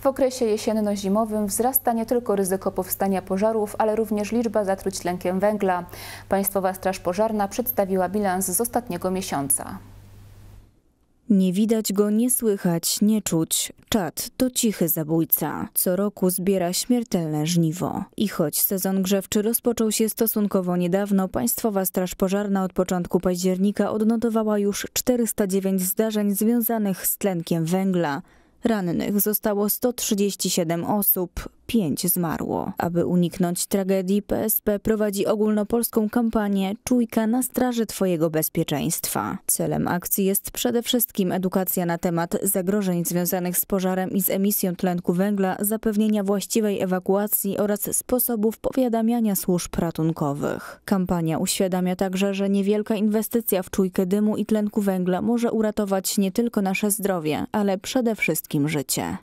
W okresie jesienno-zimowym wzrasta nie tylko ryzyko powstania pożarów, ale również liczba zatruć tlenkiem węgla. Państwowa Straż Pożarna przedstawiła bilans z ostatniego miesiąca. Nie widać go, nie słychać, nie czuć. Czad to cichy zabójca. Co roku zbiera śmiertelne żniwo. I choć sezon grzewczy rozpoczął się stosunkowo niedawno, Państwowa Straż Pożarna od początku października odnotowała już 409 zdarzeń związanych z tlenkiem węgla. Rannych zostało 137 osób, pięć zmarło. Aby uniknąć tragedii, PSP prowadzi ogólnopolską kampanię Czujka na straży Twojego bezpieczeństwa. Celem akcji jest przede wszystkim edukacja na temat zagrożeń związanych z pożarem i z emisją tlenku węgla, zapewnienia właściwej ewakuacji oraz sposobów powiadamiania służb ratunkowych. Kampania uświadamia także, że niewielka inwestycja w czujkę dymu i tlenku węgla może uratować nie tylko nasze zdrowie, ale przede wszystkim życie.